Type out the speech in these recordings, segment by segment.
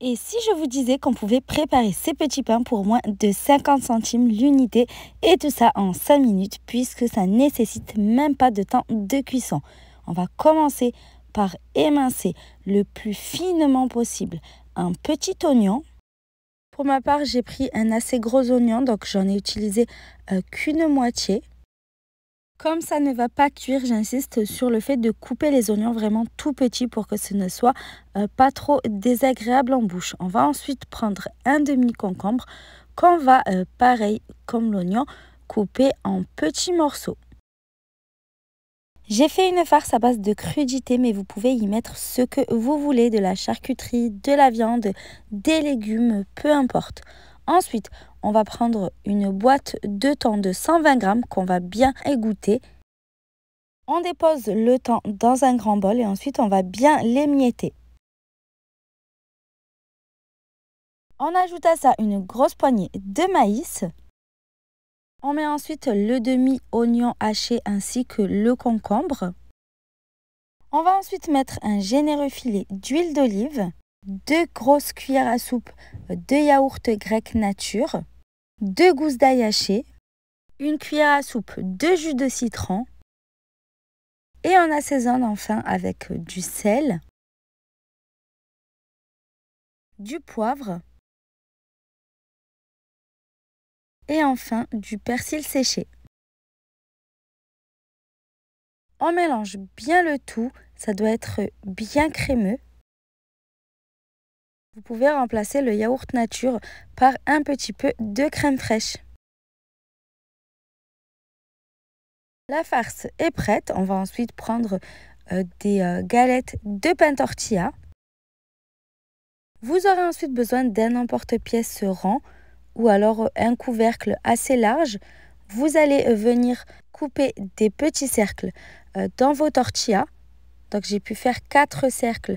Et si je vous disais qu'on pouvait préparer ces petits pains pour moins de 50 centimes l'unité et tout ça en 5 minutes puisque ça nécessite même pas de temps de cuisson. On va commencer par émincer le plus finement possible un petit oignon. Pour ma part, j'ai pris un assez gros oignon donc j'en ai utilisé euh, qu'une moitié. Comme ça ne va pas cuire, j'insiste sur le fait de couper les oignons vraiment tout petits pour que ce ne soit euh, pas trop désagréable en bouche. On va ensuite prendre un demi-concombre qu'on va, euh, pareil comme l'oignon, couper en petits morceaux. J'ai fait une farce à base de crudités, mais vous pouvez y mettre ce que vous voulez, de la charcuterie, de la viande, des légumes, peu importe. Ensuite, on va prendre une boîte de thon de 120 grammes qu'on va bien égoutter. On dépose le thon dans un grand bol et ensuite on va bien l'émietter. On ajoute à ça une grosse poignée de maïs. On met ensuite le demi-oignon haché ainsi que le concombre. On va ensuite mettre un généreux filet d'huile d'olive, deux grosses cuillères à soupe de yaourt grec nature, 2 gousses d'ail haché, une cuillère à soupe de jus de citron et on assaisonne enfin avec du sel, du poivre et enfin du persil séché. On mélange bien le tout, ça doit être bien crémeux. Vous pouvez remplacer le yaourt nature par un petit peu de crème fraîche. La farce est prête. On va ensuite prendre euh, des euh, galettes de pain tortilla. Vous aurez ensuite besoin d'un emporte-pièce rond ou alors euh, un couvercle assez large. Vous allez venir couper des petits cercles dans vos tortillas. Donc j'ai pu faire 4 cercles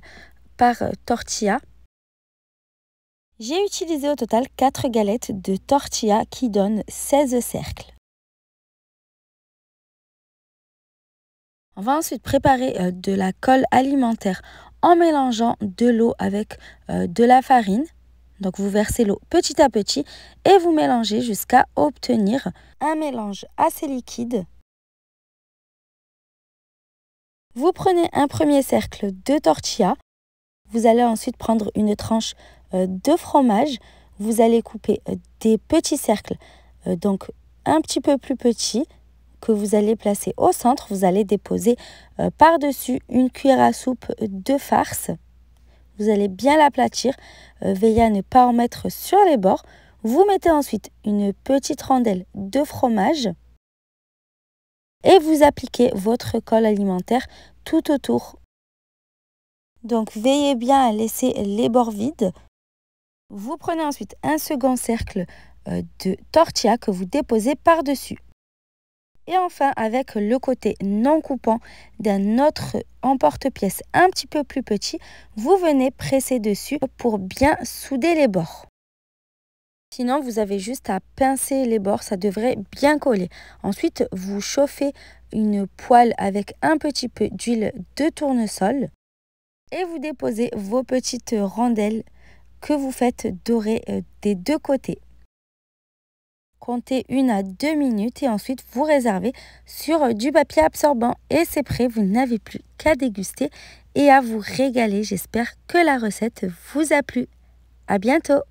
par tortilla. J'ai utilisé au total 4 galettes de tortilla qui donnent 16 cercles. On va ensuite préparer euh, de la colle alimentaire en mélangeant de l'eau avec euh, de la farine. Donc vous versez l'eau petit à petit et vous mélangez jusqu'à obtenir un mélange assez liquide. Vous prenez un premier cercle de tortilla. Vous allez ensuite prendre une tranche euh, de fromage, vous allez couper euh, des petits cercles, euh, donc un petit peu plus petits, que vous allez placer au centre. Vous allez déposer par-dessus une cuillère à soupe de farce. Vous allez bien l'aplatir, veillez à ne pas en mettre sur les bords. Vous mettez ensuite une petite rondelle de fromage et vous appliquez votre colle alimentaire tout autour. Donc veillez bien à laisser les bords vides vous prenez ensuite un second cercle euh, de tortilla que vous déposez par-dessus. Et enfin, avec le côté non coupant d'un autre emporte-pièce un petit peu plus petit, vous venez presser dessus pour bien souder les bords. Sinon, vous avez juste à pincer les bords, ça devrait bien coller. Ensuite, vous chauffez une poêle avec un petit peu d'huile de tournesol et vous déposez vos petites rondelles que vous faites dorer euh, des deux côtés. Comptez une à deux minutes et ensuite vous réservez sur euh, du papier absorbant et c'est prêt, vous n'avez plus qu'à déguster et à vous régaler. J'espère que la recette vous a plu. À bientôt!